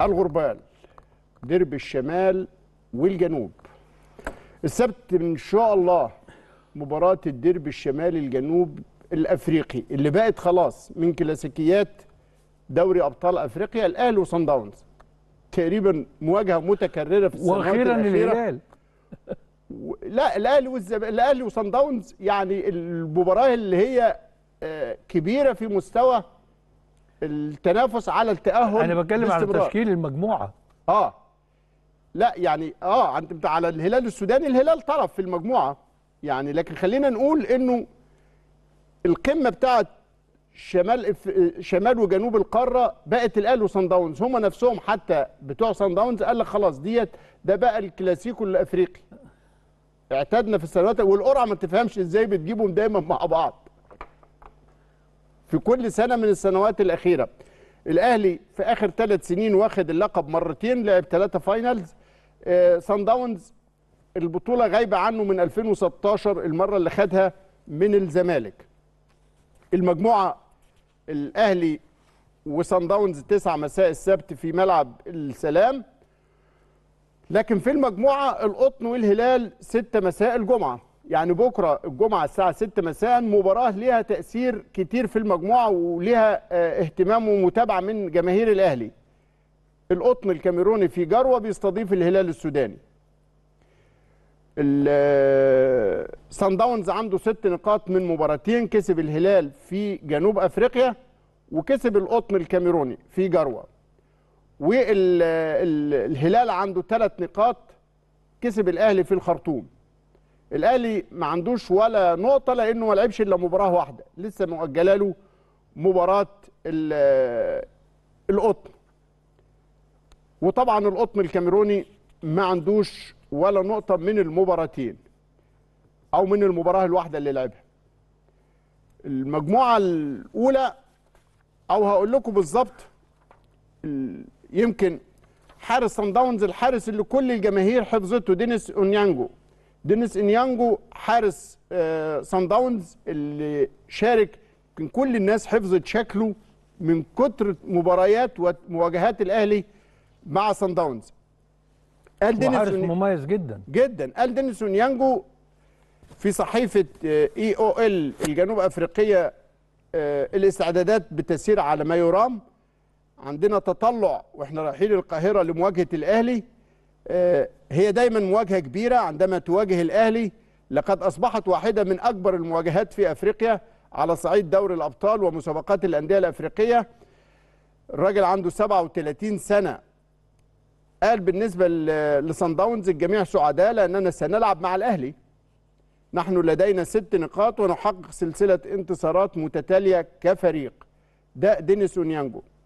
الغربال درب الشمال والجنوب السبت ان شاء الله مباراه الدرب الشمالي الجنوب الافريقي اللي بقت خلاص من كلاسيكيات دوري ابطال افريقيا الاهلي وصن داونز تقريبا مواجهه متكرره في السنوات واخيرا الهلال لا الاهلي والزب... الاهلي وصن داونز يعني المباراه اللي هي آه، كبيره في مستوى التنافس على التاهل انا بتكلم على تشكيل المجموعه اه لا يعني اه انت على الهلال السوداني الهلال طرف في المجموعه يعني لكن خلينا نقول انه القمه بتاعه شمال شمال وجنوب القاره بقت الاهلي وصن داونز هم نفسهم حتى بتوع صن داونز قال لك خلاص ديت ده بقى الكلاسيكو الافريقي اعتدنا في السنوات والقرعه ما تفهمش ازاي بتجيبهم دايما مع بعض في كل سنه من السنوات الاخيره الاهلي في اخر ثلاث سنين واخد اللقب مرتين لعب ثلاثه فاينلز سان داونز البطوله غايبه عنه من 2016 المره اللي خدها من الزمالك المجموعه الاهلي وسان داونز 9 مساء السبت في ملعب السلام لكن في المجموعه القطن والهلال 6 مساء الجمعه يعني بكره الجمعه الساعه 6 مساء مباراه ليها تاثير كتير في المجموعه وليها آه، اهتمام ومتابعه من جماهير الاهلي. القطن الكاميروني في جروه بيستضيف الهلال السوداني. آه، سان داونز عنده ست نقاط من مباراتين كسب الهلال في جنوب افريقيا وكسب القطن الكاميروني في جروه. والهلال آه، عنده ثلاث نقاط كسب الاهلي في الخرطوم. الاهلي ما عندوش ولا نقطه لانه ما لعبش الا مباراه واحده لسه مؤجله له مباراه آه، القطن وطبعا القطن الكاميروني ما عندوش ولا نقطه من المباراتين او من المباراه الواحده اللي لعبها المجموعه الاولى او هقول لكم بالظبط يمكن حارس صن داونز الحارس اللي كل الجماهير حفظته دينيس اونيانجو دينيس انيانجو حارس آه، سان داونز اللي شارك كان كل الناس حفظت شكله من كتر مباريات ومواجهات الاهلي مع سان داونز قال دينيس حارس مميز جدا جدا قال دينيس انيانجو في صحيفه آه، اي او ال الجنوب افريقيه آه، الاستعدادات بتسير على ما يرام عندنا تطلع واحنا رايحين القاهره لمواجهه الاهلي آه، هي دايما مواجهة كبيرة عندما تواجه الأهلي لقد أصبحت واحدة من أكبر المواجهات في أفريقيا على صعيد دوري الأبطال ومسابقات الأندية الأفريقية الراجل عنده 37 سنة قال بالنسبة لصن داونز الجميع سعداء لأننا سنلعب مع الأهلي نحن لدينا ست نقاط ونحقق سلسلة انتصارات متتالية كفريق ده دينيس اونيانجو